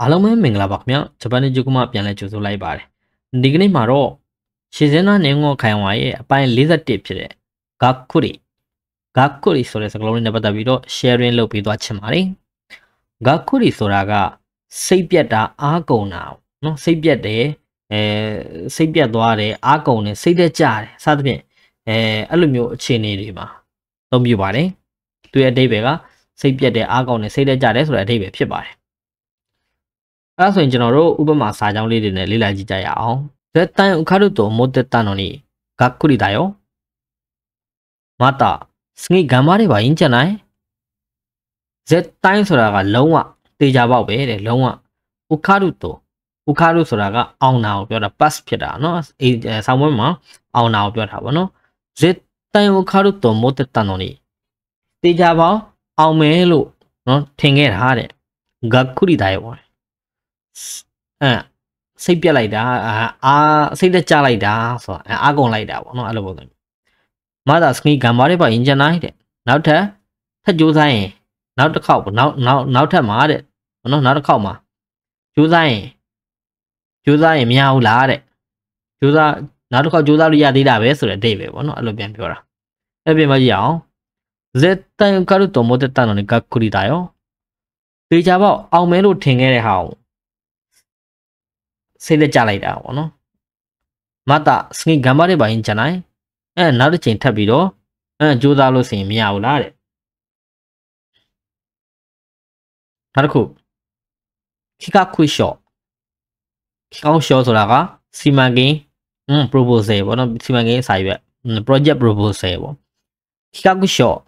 အားလုံးပဲမင်္ဂလာပါခင်ဗျာဂျပန်နေဂျုကမပြန်လဲကြိုဆိုလိုက်ပါတယ်ဒီကနေ့မှာတော့ရှီဇင်နာနေငေါခိုင်ဝါရဲ့အပိုင်း51ဖြစ်တဲ့ဂါကုရီဂါကုရီဆိုတဲ့စကားလုံးနဲ့ပတ်သက်ပြီးတော့ sharing လုပ်ပေးသွားချင်ပါတယ်ဂါကုရီဆိုတာကစိတ်ပြက်တာအားကုန်တာနော်စိတ်ပြက်တယ်အဲစိတ်ပြက်သွားတယ်အားကုန်တယ်စိတ်သက်ကြတယ်စသဖြင့်အဲအဲ့လိုမျိုးအခြေအနေတွေမှာသုံးပြပါတယ်သူရဲ့အဓိပ္ပာယ်ကစိတ်ပြက်တယ်အားကုန်တယ်စိတ်သက်ကြတယ်ဆိုတဲ့အဓိပ္ပာယ်ဖြစ်ပါတယ်အဲ့ဒါဆိုရင်ကျွန်တော်တို့ဥပမာစာကြောင်းလေးတွေနဲ့လေ့လာကြည့်ကြရအောင်ဇက်တန်အခါတို့တော့မောတက်တန်နော်နီဂါကုရီဒါယောမတာစငိဂမ်မာတွေပါရင်ကျန်နိုင်ဇက်တိုင်းဆိုတာကလုံးဝတေချာပေါက်ပဲတဲ့လုံးဝအခါတို့တော့အခါတို့ဆိုတာကအောင်နာကိုပြောတာ pass ဖြစ်တာเนาะအဲဆောင်းပွဲမှာအောင်နာကိုပြောတာဗောနော်ဇက်တိုင်းအခါတို့တော့မောတက်တန်နော်နီတေချာပေါက်အောင်မဲလို့เนาะထင်ခဲ့တာတဲ့ဂါကုရီဒါယောအဲစိတ်ပြက်လိုက်တာအာစိတ်တက်ကြလိုက်တာဆိုတာအာကုန်လိုက်တာပေါ့နော်အဲ့လိုပုံစံမသာစကီဂမ်မာတွေပါအင်ဂျင်နိုင်တဲ့နောက်ထပ်ထပ်ကြိုးစားရင်နောက်တစ်ခေါက်နောက်နောက်နောက်ထပ်မှာတဲ့နော်နောက်တစ်ခေါက်မှာကြိုးစားရင်ကြိုးစားရင်မရဘူးလားတဲ့ကြိုးစားနောက်တစ်ခေါက်ကြိုးစားလို့ရသေးတာပဲဆိုတဲ့အတိတ်ပဲပေါ့နော်အဲ့လိုပြန်ပြောတာအဲ့ပြင်မကြည့်အောင်絶対受かると思ってたのにがっくりだよသေချာပေါက်အောင်မဲလို့ထင်ခဲ့တဲ့ဟာကိုစိတ်လက်ကြလိုက်တာပေါ့နော်မတစကင်頑張ればいいんじゃないအဲနောက်တစ်ချိန်ထပ်ပြီးတော့အဲကြိုးစားလို့ဆိုရင်မရဘူးလားတဲ့နောက်တစ်ခုခိကခွေရှော့ခိကောင်းရှော့ဆိုတာကစီမံကိန်းอืม proposal ပေါ့နော်စီမံကိန်းအစာရွက် project proposal ပေါ့ခိကခွေရှော့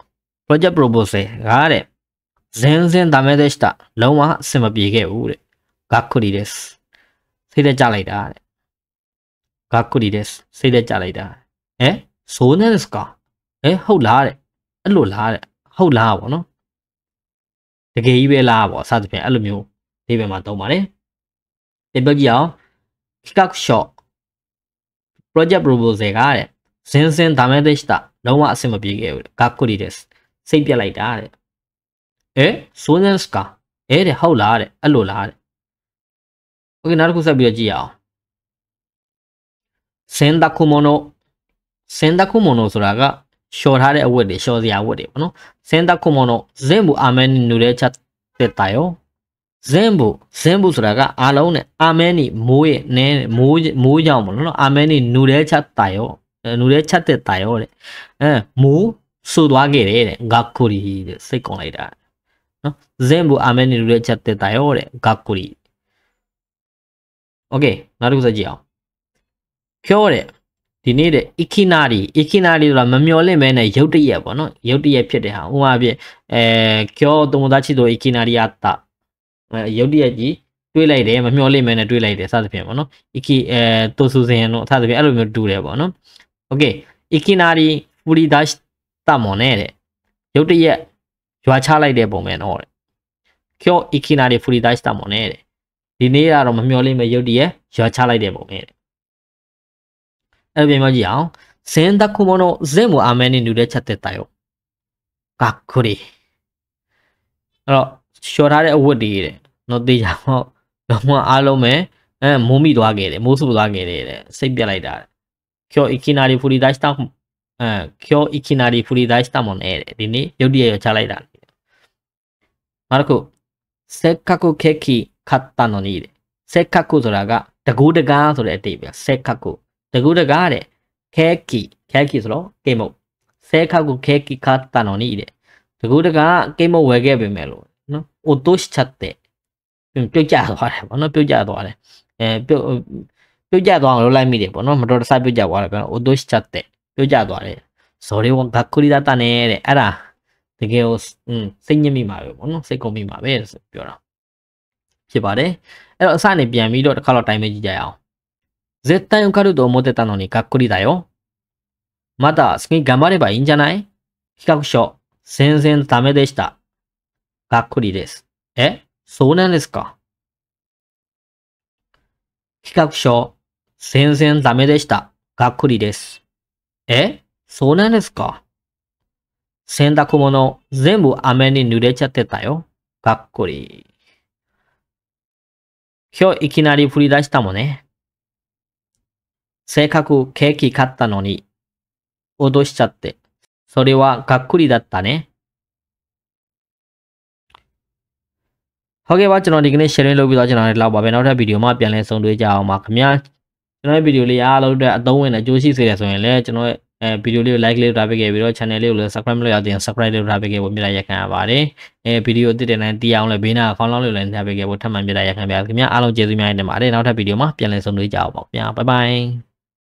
project proposal ကတဲ့全然ダメでした。ロンはせまびげうで。がっくりです。စိတ်လက်ကြလိုက်တာတဲ့ဂါကုရီတဲ့စိတ်လက်ကြလိုက်တာဟဲ့ဇိုးနဲ့စကာဟဲ့ဟုတ်လားတဲ့အဲ့လိုလားတဲ့ဟုတ်လားပေါ့နော်တကယ်ကြီးပဲလားပေါ့စသဖြင့်အဲ့လိုမျိုးဒီဘက်မှာသုံးပါတယ်တင်ပြကြည့်အောင် kick shot project proposal ကတဲ့ဇင်းဇင်းဒါမဲ့တဲ့တာလုံးဝအဆင်မပြေခဲ့ဘူးဂါကုရီတဲ့စိတ်ပြက်လိုက်တာတဲ့ဟဲ့ဇိုးနဲ့စကာအဲ့တဲ့ဟုတ်လားတဲ့အဲ့လိုလားတဲ့ Okay နောက်တစ်ခုဆက်ပြီးတော့ကြည့်ရအောင်စင်တခုမနိုစင်တခုမနိုဆိုတာကလျှော်ထားတဲ့အဝတ်တွေလျှော်စရာဝတ်တွေပေါ့နော်စင်တခုမနိုဇင်ဘူအာမန်နီနူရဲချတ်တက်တာယောဇင်ဘူဇင်ဘူဆိုတာကအားလုံးနဲ့အာမန်နီမိုးရဲ့နဲမိုးမိုးကြောင့်ပေါ့နော်အာမန်နီနူရဲချတ်တာယောနူရဲချတ်တက်တာယောတဲ့အဲမိုးဆူသွားခဲ့တယ်တဲ့ဂါကူရီတဲ့စိတ်ကုန်လိုက်တာနော်ဇင်ဘူအာမန်နီနူရဲချတ်တက်တာယောတဲ့ဂါကူရီโอเคနောက်တစ်ခုစကြည့်အောင်ပြောတဲ့ဒီနေ့တဲ့ ikinari ikinari ဆိုတာမမျော်လင့်မဲနဲ့ရုတ်တရက်ပေါ့နော်ရုတ်တရက်ဖြစ်တဲ့ဟာဥပမာပြအဲကျောသမသားချစ်တို့ ikinari အတအဲရုတ်တရက်ကြီးတွေးလိုက်တယ်မမျော်လင့်မဲနဲ့တွေးလိုက်တယ်စသဖြင့်ပေါ့နော် iki အဲသူစုစင်တို့အစသဖြင့်အဲ့လိုမျိုးတူတယ်ပေါ့နော်โอเค ikinari furidash တမွန်နဲ့တဲ့ရုတ်တရက်ရွာချလိုက်တဲ့ပုံပဲနော်တဲ့ကျော ikinari furidash တမွန်နဲ့တဲ့ဒီနေ့ကတော့မမျှော်လင့်မဲ့ရုပ်တရက်ရောချလိုက်တဲ့ပုံပဲအဲ့လိုပြန်ပြောကြည့်အောင်စင်တခုမの全部アメに濡れちゃってたよがっくりအဲ့တော့ရှော်ထားတဲ့အဝတ်တွေတဲ့တော့တေးချောင်းတော့ဘုံအားလုံးပဲအဲမိုးမိသွားခဲ့တယ်မိုးဆူသွားခဲ့တယ်တဲ့စိတ်ပြက်လိုက်တာ今日いきなり降り出したえ、今日いきなり降り出したもんね。でね、よりやよちゃらいだ。マルコ、せっかくケーキ買ったのに、せっかくそれが、だぐだがそれって言うせっかく。だぐだがで、ケーキ、ケーキそろ、ゲーム。せっかくケーキ買ったのに、だぐだがゲームを上げべめろ。落としちゃって。ပြုတ်ကျသွားတယ်ပေါ့နော်ပြုတ်ကျသွားတယ်အဲပြုတ်ပြုတ်ကျသွားအောင်လုပ်လိုက်မိတယ်ပေါ့နော်မတော်တဆပြုတ်ကျသွားတယ်ပေါ့နော်落としちゃってပြုတ်ကျသွားတယ်それをがっくりだったねတဲ့အဲ့ဒါတせယ်ကိုစိတ်ညစ်မိမှဖြစ်ပါတယ်။အဲ့တော့အစနေပြန်ပြီးတော့တစ်ခါတော့တိုင်ကြည့်ကြအောင်။絶対受かると思ってたのにがっくりだよ。また次頑張ればいいんじゃない企画書、全然ダメでした。がっくりです。えそうなんですか企画書、全然ダメでした。がっくりです。えそうなんですか洗濯物、全部雨に濡れちゃってたよ。がっくり。ひょいきなり振り出したもね。せっかくケーキ買ったのに、脅しちゃって、それはがっくりだったね。ဟုတ်ကဲ့ပါကျွန်တော်ဒီကနေ့ sharing လုပ်ပြီးတော့ကျွန်တော်လည်းလောက်ပါပဲနောက်ထပ်ဗီဒီယိုမှာပြန်လည်ဆုံတွေ့ကြအောင်ပါခင်ဗျာကျွန်တော်ရဲ့ဗီဒီယိုလေးအားလုံးအတွက်အသုံးဝင်တဲ့အကျိုးရှိစေတယ်ဆိုရင်လည်းကျွန်တော်ရဲ့အဲဗီဒီယိုလေးကို like လေးလုပ်ထားပေးခဲ့ပြီးတော့ channel လေးကိုလည်း subscribe လုပ်ရသေးရင် subscribe လုပ်ထားပေးခဲ့ဖို့မြတ်ရက်ခံရပါတယ်အဲဗီဒီယိုအသစ်တင်တဲ့တီးအောင်လည်းဘေးနာ account လောက်လေးလည်းထားပေးခဲ့ဖို့ထပ်မံမြတ်ရက်ခံပါခင်ဗျာအားလုံးကျေးဇူးများတင်ပါတယ်နောက်ထပ်ဗီဒီယိုမှာပြန်လည်ဆုံတွေ့ကြအောင်ပါခင်ဗျာ bye bye